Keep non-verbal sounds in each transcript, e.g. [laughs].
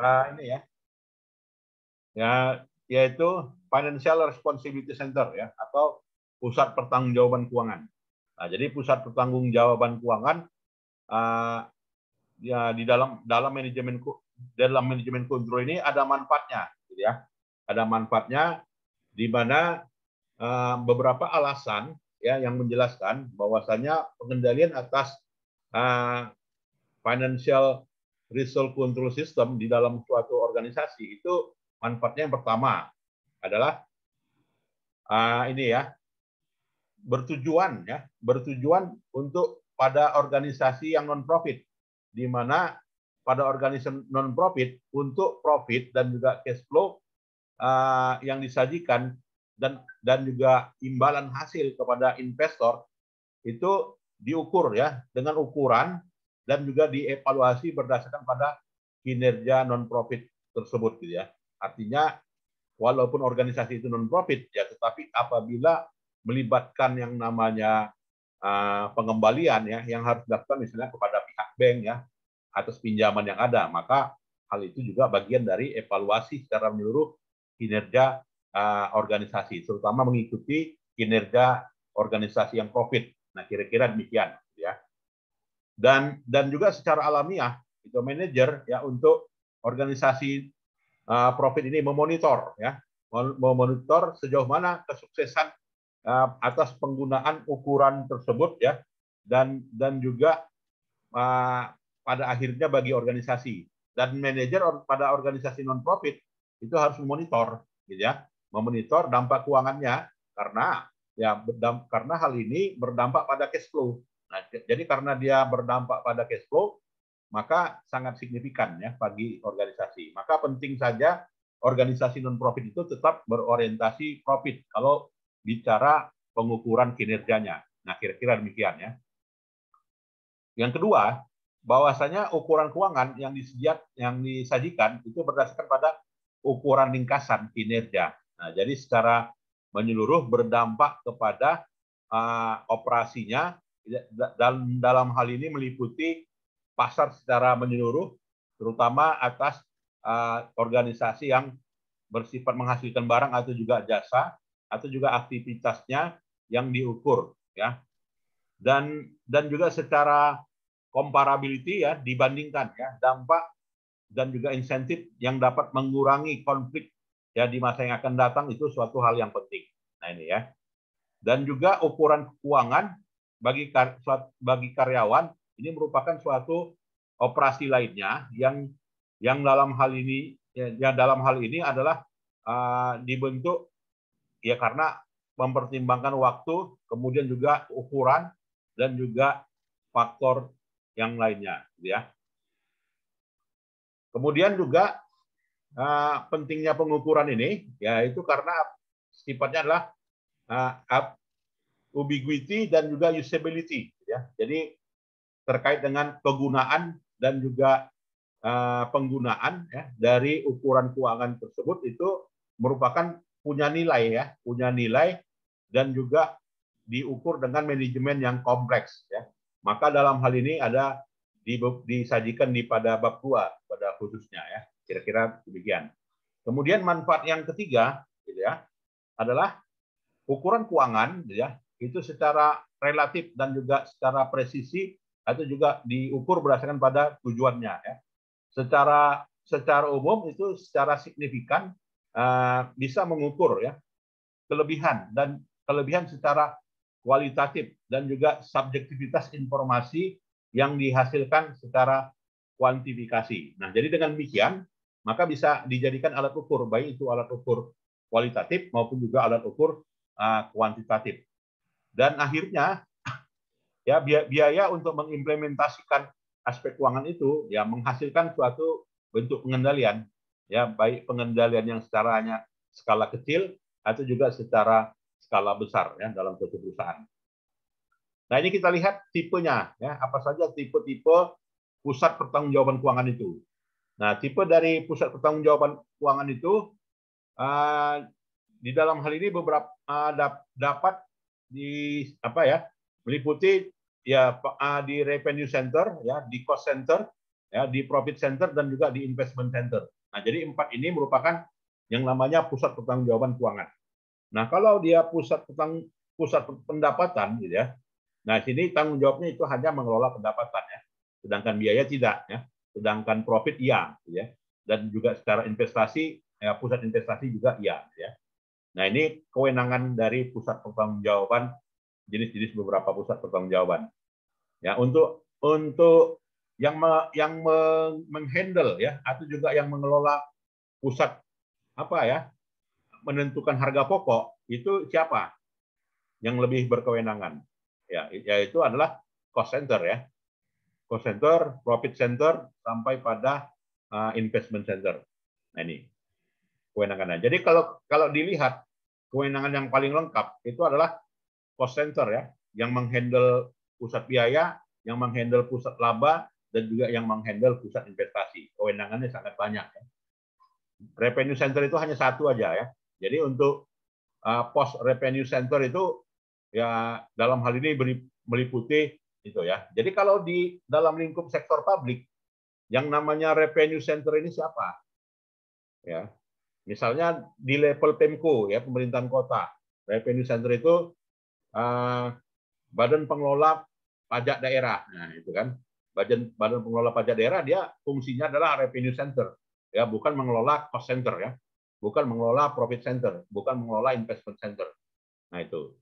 uh, ini ya. Ya, yaitu Financial Responsibility Center ya atau Pusat Pertanggungjawaban Keuangan. Nah, jadi Pusat Pertanggungjawaban Keuangan uh, ya di dalam dalam manajemen dalam manajemen kontrol ini ada manfaatnya gitu ya ada manfaatnya di mana uh, beberapa alasan ya yang menjelaskan bahwasanya pengendalian atas uh, financial result control system di dalam suatu organisasi itu manfaatnya yang pertama adalah uh, ini ya bertujuan ya bertujuan untuk pada organisasi yang non profit di mana pada organisasi non profit untuk profit dan juga cash flow uh, yang disajikan dan dan juga imbalan hasil kepada investor itu diukur ya dengan ukuran dan juga dievaluasi berdasarkan pada kinerja non profit tersebut gitu ya. Artinya walaupun organisasi itu non profit ya tetapi apabila melibatkan yang namanya uh, pengembalian ya yang harus dilakukan misalnya kepada pihak bank ya atas pinjaman yang ada maka hal itu juga bagian dari evaluasi secara menyeluruh kinerja uh, organisasi, terutama mengikuti kinerja organisasi yang profit. Nah, kira-kira demikian dan dan juga secara alamiah itu manajer ya untuk organisasi uh, profit ini memonitor ya memonitor sejauh mana kesuksesan uh, atas penggunaan ukuran tersebut ya dan dan juga uh, pada akhirnya bagi organisasi dan manajer pada organisasi non profit itu harus memonitor gitu ya memonitor dampak keuangannya karena ya berdamp, karena hal ini berdampak pada cash flow Nah, jadi karena dia berdampak pada cash flow, maka sangat signifikan ya bagi organisasi. Maka penting saja organisasi non profit itu tetap berorientasi profit kalau bicara pengukuran kinerjanya. Nah, kira-kira demikian ya. Yang kedua, bahwasanya ukuran keuangan yang disediat yang disajikan itu berdasarkan pada ukuran ringkasan kinerja. Nah, jadi secara menyeluruh berdampak kepada uh, operasinya Iya, dan dalam hal ini meliputi pasar secara menyeluruh, terutama atas eh, organisasi yang bersifat menghasilkan barang atau juga jasa atau juga aktivitasnya yang diukur ya dan dan juga secara comparability ya dibandingkan ya dampak dan juga insentif yang dapat mengurangi konflik ya di masa yang akan datang itu suatu hal yang penting nah ini ya dan juga ukuran keuangan bagi kar, bagi karyawan ini merupakan suatu operasi lainnya yang yang dalam hal ini ya, yang dalam hal ini adalah uh, dibentuk ya karena mempertimbangkan waktu, kemudian juga ukuran dan juga faktor yang lainnya, gitu ya. Kemudian juga uh, pentingnya pengukuran ini, yaitu karena sifatnya adalah uh, Ubiquity dan juga usability ya. Jadi terkait dengan penggunaan dan juga uh, penggunaan ya dari ukuran keuangan tersebut itu merupakan punya nilai ya, punya nilai dan juga diukur dengan manajemen yang kompleks ya. Maka dalam hal ini ada disajikan di pada bab 2 pada khususnya ya. Kira-kira demikian. Kemudian manfaat yang ketiga gitu ya adalah ukuran keuangan gitu ya itu secara relatif dan juga secara presisi itu juga diukur berdasarkan pada tujuannya ya. Secara secara umum itu secara signifikan uh, bisa mengukur ya kelebihan dan kelebihan secara kualitatif dan juga subjektivitas informasi yang dihasilkan secara kuantifikasi. Nah, jadi dengan demikian maka bisa dijadikan alat ukur baik itu alat ukur kualitatif maupun juga alat ukur uh, kuantitatif dan akhirnya [laughs] ya biaya untuk mengimplementasikan aspek keuangan itu ya menghasilkan suatu bentuk pengendalian ya baik pengendalian yang secara hanya skala kecil atau juga secara skala besar ya dalam suatu perusahaan. Nah ini kita lihat tipenya ya apa saja tipe-tipe pusat pertanggungjawaban keuangan itu. Nah tipe dari pusat pertanggungjawaban keuangan itu uh, di dalam hal ini beberapa uh, dapat di apa ya meliputi ya di revenue center ya di cost center ya di profit center dan juga di investment center. Nah jadi empat ini merupakan yang namanya pusat pertanggungjawaban keuangan. Nah kalau dia pusat tentang pusat pendapatan gitu ya. Nah sini tanggung jawabnya itu hanya mengelola pendapatan ya. Sedangkan biaya tidak ya. Sedangkan profit iya gitu ya. Dan juga secara investasi ya pusat investasi juga iya gitu ya. Nah ini kewenangan dari pusat pertanggungjawaban jenis-jenis beberapa pusat pertanggungjawaban. Ya untuk untuk yang me, yang menghandle ya atau juga yang mengelola pusat apa ya menentukan harga pokok itu siapa yang lebih berkewenangan ya yaitu adalah cost center ya cost center profit center sampai pada eh, investment center nah ini kewenangannya. Jadi kalau kalau dilihat kewenangan yang paling lengkap itu adalah cost center ya, yang menghandle pusat biaya, yang menghandle pusat laba, dan juga yang menghandle pusat investasi. Kewenangannya sangat banyak. Ya. Revenue center itu hanya satu aja ya. Jadi untuk uh, pos revenue center itu ya dalam hal ini meliputi itu ya. Jadi kalau di dalam lingkup sektor publik yang namanya revenue center ini siapa? Ya, Misalnya di level Pemko ya pemerintahan kota, revenue center itu uh, badan pengelola pajak daerah. Nah, itu kan. Badan badan pengelola pajak daerah dia fungsinya adalah revenue center ya, bukan mengelola cost center ya. Bukan mengelola profit center, bukan mengelola investment center. Nah, itu.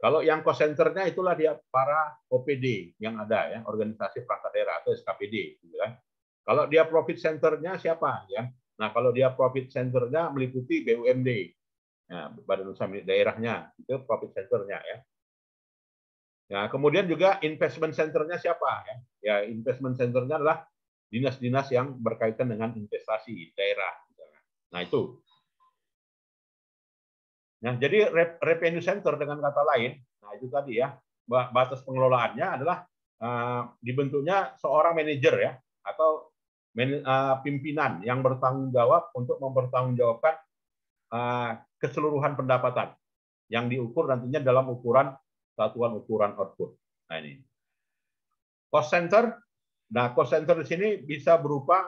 Kalau yang cost centernya itulah dia para OPD yang ada ya, organisasi perangkat daerah atau SKPD gitu kan. Kalau dia profit centernya siapa ya? Nah, kalau dia profit centernya meliputi BUMD, ya, nah, badan usaha milik daerahnya, itu profit centernya ya. Nah, kemudian juga investment centernya siapa ya? Ya, investment centernya adalah dinas-dinas yang berkaitan dengan investasi daerah. Gitu. Nah, itu. Nah, jadi revenue center dengan kata lain, nah itu tadi ya, batas pengelolaannya adalah uh, dibentuknya seorang manajer ya atau Eh, pimpinan yang bertanggung jawab untuk mempertanggungjawabkan eh, keseluruhan pendapatan yang diukur nantinya dalam ukuran satuan ukuran output. Nah ini. Cost center. Nah, cost center di sini bisa berupa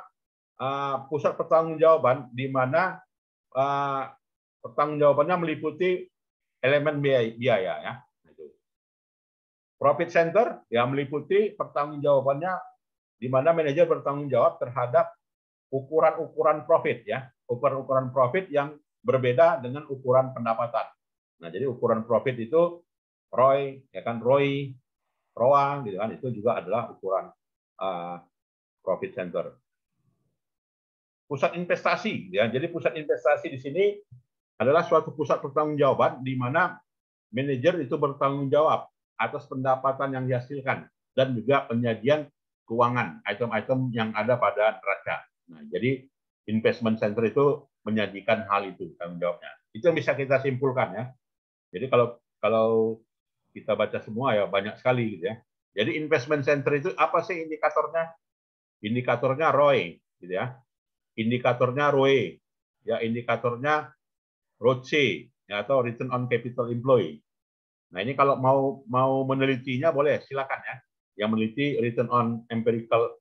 uh, pusat pertanggungjawaban di mana uh, pertanggungjawabannya meliputi elemen biaya, biaya ya. Profit center yang meliputi pertanggungjawabannya di mana manajer bertanggung jawab terhadap ukuran-ukuran profit ya, ukuran-ukuran profit yang berbeda dengan ukuran pendapatan. Nah, jadi ukuran profit itu ROI, ya kan ROI, ROA gitu kan itu juga adalah ukuran uh, profit center. Pusat investasi ya. Jadi pusat investasi di sini adalah suatu pusat pertanggungjawaban di mana manajer itu bertanggung jawab atas pendapatan yang dihasilkan dan juga penyajian keuangan, item-item yang ada pada neraca. Nah, jadi investment center itu menyajikan hal itu tanggung jawabnya. Itu yang bisa kita simpulkan ya. Jadi kalau kalau kita baca semua ya banyak sekali gitu ya. Jadi investment center itu apa sih indikatornya? Indikatornya ROI gitu ya. Indikatornya ROE, ya indikatornya ROCE ya, atau return on capital Employed. Nah, ini kalau mau mau menelitinya boleh silakan ya yang meneliti return on empirical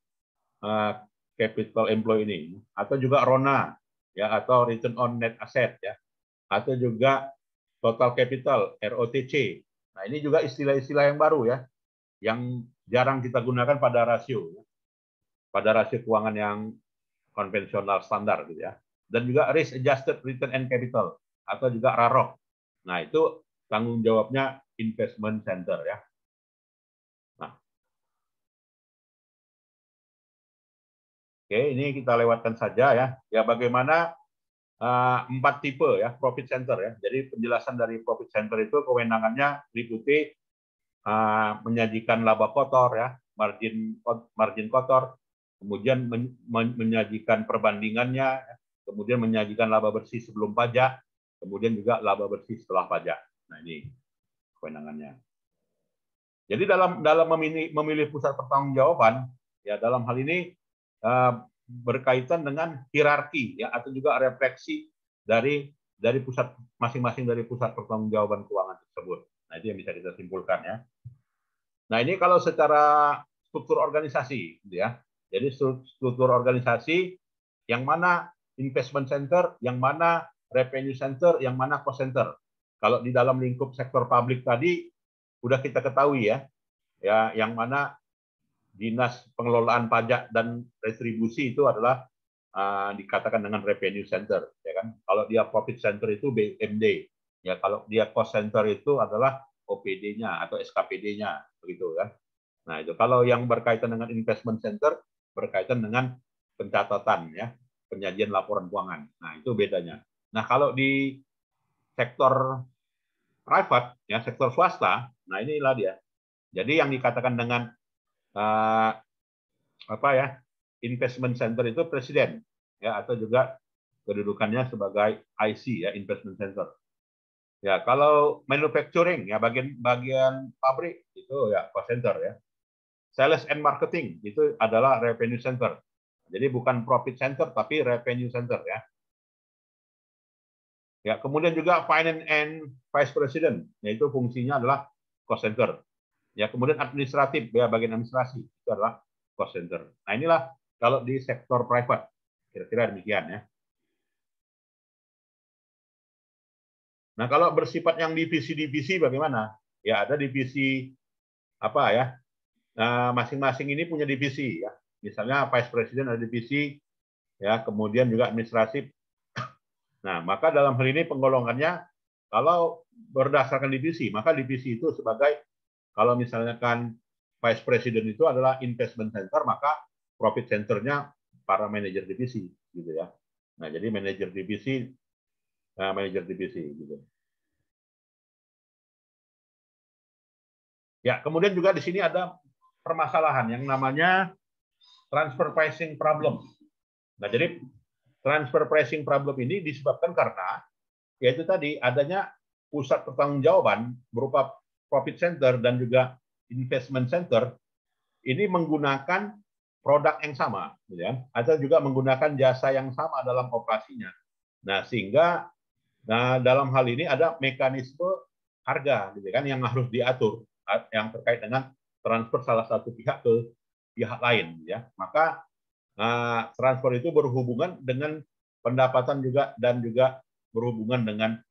uh, capital employed ini atau juga RONA ya atau return on net asset ya atau juga total capital ROTC. Nah, ini juga istilah-istilah yang baru ya yang jarang kita gunakan pada rasio ya. pada rasio keuangan yang konvensional standar gitu ya. Dan juga risk adjusted return and capital atau juga RAROC. Nah, itu tanggung jawabnya investment center ya. Oke, ini kita lewatkan saja ya. Ya bagaimana uh, empat tipe ya profit center ya. Jadi penjelasan dari profit center itu kewenangannya diikuti uh, menyajikan laba kotor ya, margin margin kotor, kemudian men, men, menyajikan perbandingannya, kemudian menyajikan laba bersih sebelum pajak, kemudian juga laba bersih setelah pajak. Nah ini kewenangannya. Jadi dalam dalam memilih, memilih pusat pertanggungjawaban ya dalam hal ini Eh, berkaitan dengan hierarki ya atau juga refleksi dari dari pusat masing-masing dari pusat pertanggungjawaban keuangan tersebut. Nah, itu yang bisa kita simpulkan ya. Nah, ini kalau secara struktur organisasi gitu ya. Jadi struktur organisasi yang mana investment center, yang mana revenue center, yang mana cost center. Kalau di dalam lingkup sektor publik tadi sudah kita ketahui ya. Ya, yang mana Dinas Pengelolaan Pajak dan Retribusi itu adalah uh, dikatakan dengan revenue center, ya kan? Kalau dia profit center itu BMD, ya kalau dia cost center itu adalah OPD-nya atau SKPD-nya, begitu kan? Nah itu kalau yang berkaitan dengan investment center berkaitan dengan pencatatan ya, penyajian laporan keuangan. Nah itu bedanya. Nah kalau di sektor private ya sektor swasta, nah inilah dia. Jadi yang dikatakan dengan uh, apa ya investment center itu presiden ya atau juga kedudukannya sebagai IC ya investment center. Ya kalau manufacturing ya bagian bagian pabrik itu ya cost center ya. Sales and marketing itu adalah revenue center. Jadi bukan profit center tapi revenue center ya. Ya kemudian juga finance and vice president yaitu fungsinya adalah cost center. Ya, kemudian administratif, ya bagian administrasi itu adalah cost center. Nah, inilah kalau di sektor private. Kira-kira demikian ya. Nah, kalau bersifat yang divisi-divisi bagaimana? Ya, ada divisi apa ya? Nah, masing-masing ini punya divisi ya. Misalnya Vice President ada divisi ya, kemudian juga administrasi. [coughs] Nah, maka dalam hal ini penggolongannya kalau berdasarkan divisi, maka divisi itu sebagai kalau misalnya kan Vice President itu adalah investment center, maka profit centernya para manajer divisi, gitu ya. Nah, jadi manajer divisi, nah, manajer divisi, gitu. Ya, kemudian juga di sini ada permasalahan yang namanya transfer pricing problem. Nah, jadi transfer pricing problem ini disebabkan karena yaitu tadi adanya pusat pertanggungjawaban berupa profit center dan juga investment center ini menggunakan produk yang sama, gitu ya, atau juga menggunakan jasa yang sama dalam operasinya. Nah, sehingga nah, dalam hal ini ada mekanisme harga, gitu kan, yang harus diatur, yang terkait dengan transfer salah satu pihak ke pihak lain, gitu ya. Maka nah, transfer itu berhubungan dengan pendapatan juga dan juga berhubungan dengan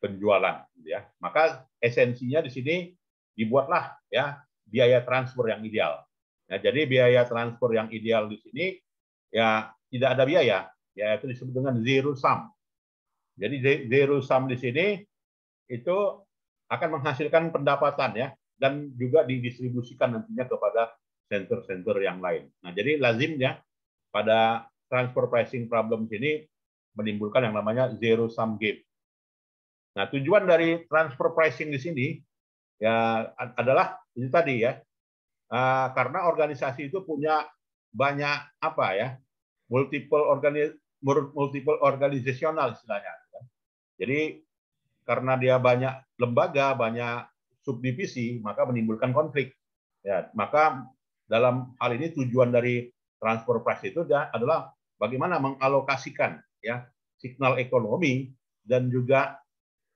penjualan gitu ya maka esensinya di sini dibuatlah ya biaya transfer yang ideal nah jadi biaya transfer yang ideal di sini ya tidak ada biaya ya itu disebut dengan zero sum jadi zero sum di sini itu akan menghasilkan pendapatan ya dan juga didistribusikan nantinya kepada center-center yang lain. Nah, jadi lazimnya pada transfer pricing problem sini menimbulkan yang namanya zero sum game. Nah, tujuan dari transfer pricing di sini ya adalah itu tadi ya. Ah, karena organisasi itu punya banyak apa ya? multiple organi multiple organisasional istilahnya. Ya. Jadi karena dia banyak lembaga, banyak subdivisi, maka menimbulkan konflik. Ya, maka dalam hal ini tujuan dari transfer price itu adalah bagaimana mengalokasikan ya signal ekonomi dan juga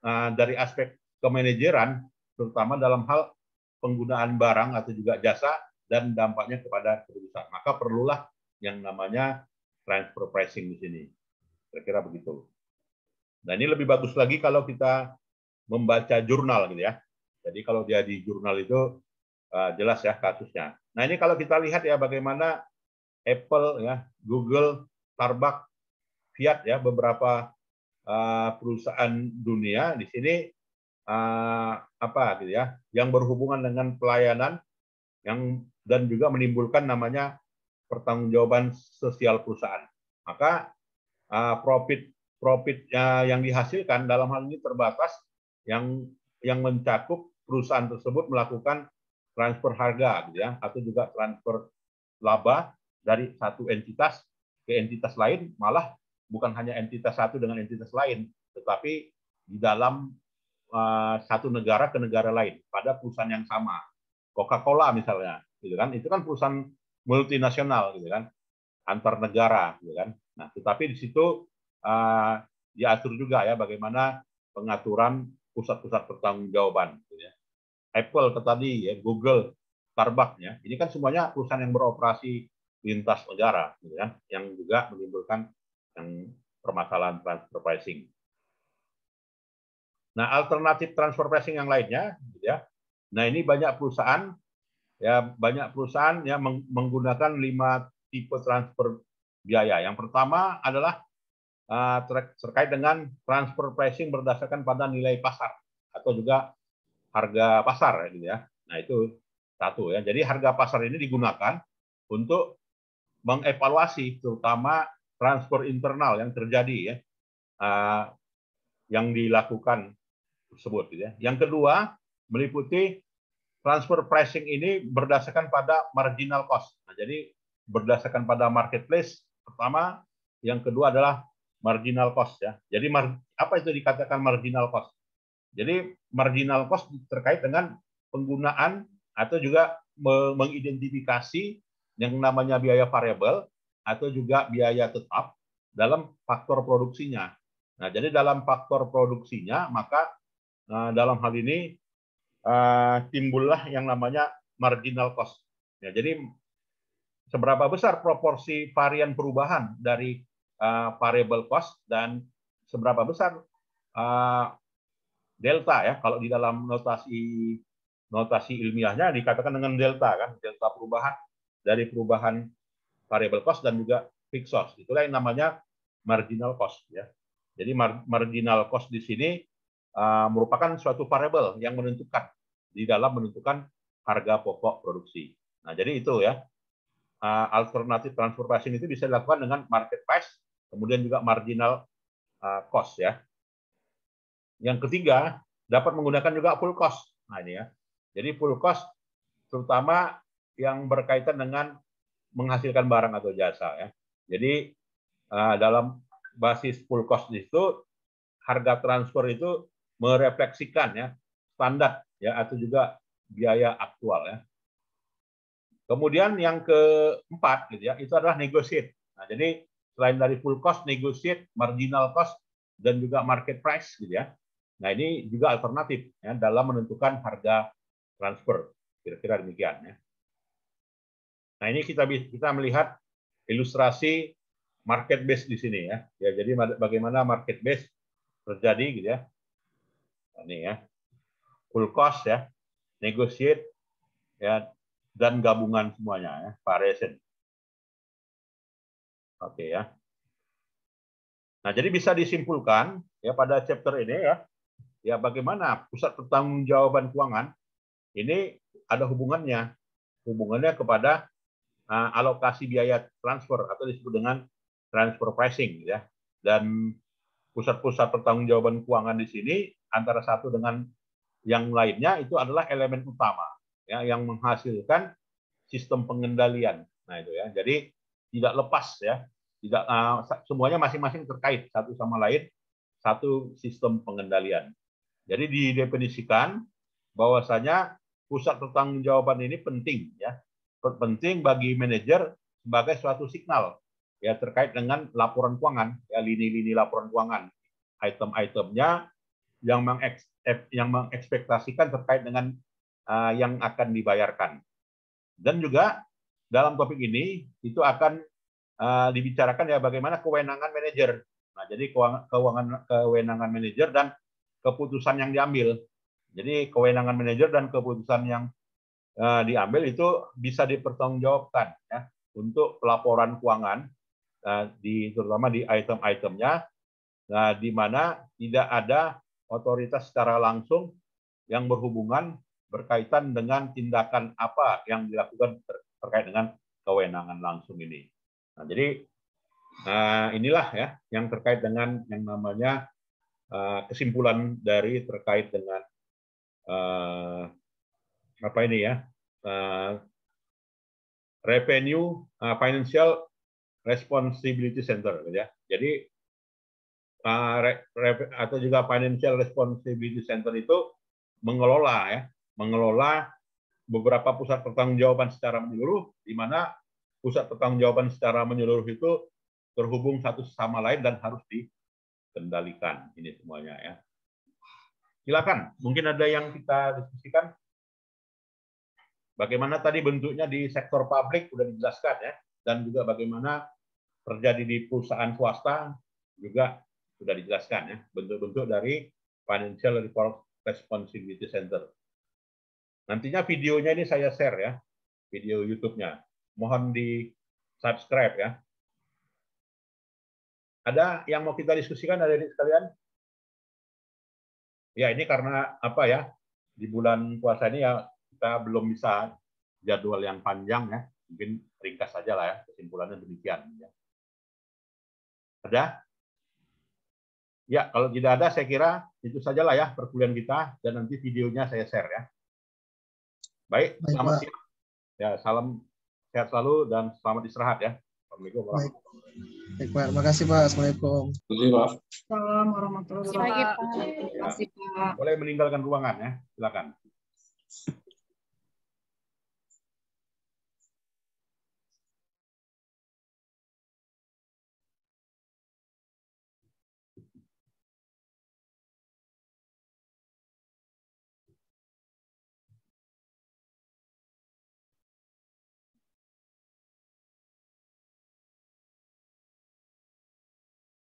Eh, dari aspek kemanajeran, terutama dalam hal penggunaan barang atau juga jasa dan dampaknya kepada perusahaan. Maka perlulah yang namanya transfer pricing di sini. Kira-kira begitu. Nah ini lebih bagus lagi kalau kita membaca jurnal gitu ya. Jadi kalau dia di jurnal itu eh, jelas ya kasusnya. Nah ini kalau kita lihat ya bagaimana Apple ya, Google, Starbucks, Fiat ya beberapa Eh, perusahaan dunia di sini eh, apa gitu ya yang berhubungan dengan pelayanan yang dan juga menimbulkan namanya pertanggungjawaban sosial perusahaan. Maka eh, profit profit yang dihasilkan dalam hal ini terbatas yang yang mencakup perusahaan tersebut melakukan transfer harga gitu ya atau juga transfer laba dari satu entitas ke entitas lain malah bukan hanya entitas satu dengan entitas lain, tetapi di dalam eh, satu negara ke negara lain pada perusahaan yang sama. Coca-Cola misalnya, gitu kan? Itu kan perusahaan multinasional, gitu kan? Antar negara, gitu kan? Nah, tetapi di situ uh, diatur juga ya bagaimana pengaturan pusat-pusat pertanggungjawaban. Gitu ya. Apple ke tadi, ya, Google, Starbucks, ya. Ini kan semuanya perusahaan yang beroperasi lintas negara, gitu kan? Yang juga menimbulkan yang permasalahan transfer pricing. Nah, alternatif transfer pricing yang lainnya, gitu ya. Nah, ini banyak perusahaan ya banyak perusahaan yang menggunakan lima tipe transfer biaya. Yang pertama adalah uh, terkait dengan transfer pricing berdasarkan pada nilai pasar atau juga harga pasar, ya. Gitu ya. Nah, itu satu ya. Jadi harga pasar ini digunakan untuk mengevaluasi terutama transfer internal yang terjadi ya uh, yang dilakukan tersebut gitu ya. Yang kedua meliputi transfer pricing ini berdasarkan pada marginal cost. Nah, jadi berdasarkan pada marketplace pertama, yang kedua adalah marginal cost ya. Jadi mar, apa itu dikatakan marginal cost? Jadi marginal cost terkait dengan penggunaan atau juga mengidentifikasi yang namanya biaya variabel atau juga biaya tetap dalam faktor produksinya. Nah, jadi dalam faktor produksinya maka uh, dalam hal ini uh, timbullah yang namanya marginal cost. Ya, jadi seberapa besar proporsi varian perubahan dari uh, variable cost dan seberapa besar uh, delta ya kalau di dalam notasi notasi ilmiahnya dikatakan dengan delta kan delta perubahan dari perubahan variable cost dan juga fixed cost. Itulah yang namanya marginal cost ya. Jadi mar marginal cost di sini uh, merupakan suatu variable yang menentukan di dalam menentukan harga pokok produksi. Nah, jadi itu ya. Uh, alternatif transformasi itu bisa dilakukan dengan market price, kemudian juga marginal uh, cost ya. Yang ketiga, dapat menggunakan juga full cost. Nah, ini ya. Jadi full cost terutama yang berkaitan dengan menghasilkan barang atau jasa ya. Jadi eh, dalam basis full cost itu harga transfer itu merefleksikan ya standar ya atau juga biaya aktual ya. Kemudian yang keempat gitu ya itu adalah negotiate. Nah, jadi selain dari full cost, negotiate, marginal cost dan juga market price gitu ya. Nah, ini juga alternatif ya dalam menentukan harga transfer. Kira-kira demikian ya. Nah ini kita kita melihat ilustrasi market base di sini ya. Ya jadi bagaimana market base terjadi gitu ya. Nah, ini ya full cost ya, negotiate ya dan gabungan semuanya ya variation. Oke ya. Nah jadi bisa disimpulkan ya pada chapter ini ya ya bagaimana pusat pertanggungjawaban keuangan ini ada hubungannya hubungannya kepada uh, alokasi biaya transfer atau disebut dengan transfer pricing ya. Dan pusat-pusat pertanggungjawaban keuangan di sini antara satu dengan yang lainnya itu adalah elemen utama ya yang menghasilkan sistem pengendalian. Nah, itu ya. Jadi tidak lepas ya. Tidak uh, semuanya masing-masing terkait satu sama lain satu sistem pengendalian. Jadi didefinisikan bahwasanya pusat pertanggungjawaban ini penting ya penting bagi manajer sebagai suatu signal ya terkait dengan laporan keuangan, ya lini-lini laporan keuangan, item-itemnya yang mengeks, eh, yang mengekspektasikan terkait dengan uh, yang akan dibayarkan. Dan juga dalam topik ini itu akan uh, dibicarakan ya bagaimana kewenangan manajer. Nah, jadi keuangan kewenangan manajer dan keputusan yang diambil. Jadi kewenangan manajer dan keputusan yang Eh, diambil itu bisa dipertanggungjawabkan ya untuk pelaporan keuangan eh, di terutama di item-itemnya nah, di mana tidak ada otoritas secara langsung yang berhubungan berkaitan dengan tindakan apa yang dilakukan terkait dengan kewenangan langsung ini. Nah, jadi eh, inilah ya yang terkait dengan yang namanya kesimpulan dari terkait dengan apa ini ya uh, revenue uh, financial responsibility center gitu ya jadi uh, re, re, atau juga financial responsibility center itu mengelola ya mengelola beberapa pusat pertanggungjawaban secara menyeluruh di mana pusat pertanggungjawaban secara menyeluruh itu terhubung satu sama lain dan harus dikendalikan ini semuanya ya silakan mungkin ada yang kita diskusikan Bagaimana tadi bentuknya di sektor publik sudah dijelaskan ya, dan juga bagaimana terjadi di perusahaan swasta juga sudah dijelaskan ya, bentuk-bentuk dari Financial Responsibility Center. Nantinya videonya ini saya share ya, video YouTube-nya. Mohon di subscribe ya. Ada yang mau kita diskusikan dari di sekalian? Ya ini karena apa ya di bulan puasa ini ya kita belum bisa jadwal yang panjang ya. Mungkin ringkas saja lah ya, kesimpulannya demikian. Ya. Ada? Ya, kalau tidak ada saya kira itu sajalah ya perkuliahan kita dan nanti videonya saya share ya. Baik, Baik selamat siang. Ya, salam sehat selalu dan selamat istirahat ya. Assalamualaikum warahmatullahi Baik, Pak. Terima kasih, Pak. Assalamualaikum. Terima kasih, Pak. Assalamualaikum warahmatullahi wabarakatuh. Terima kasih, Pak. Boleh meninggalkan ruangan ya. Silakan.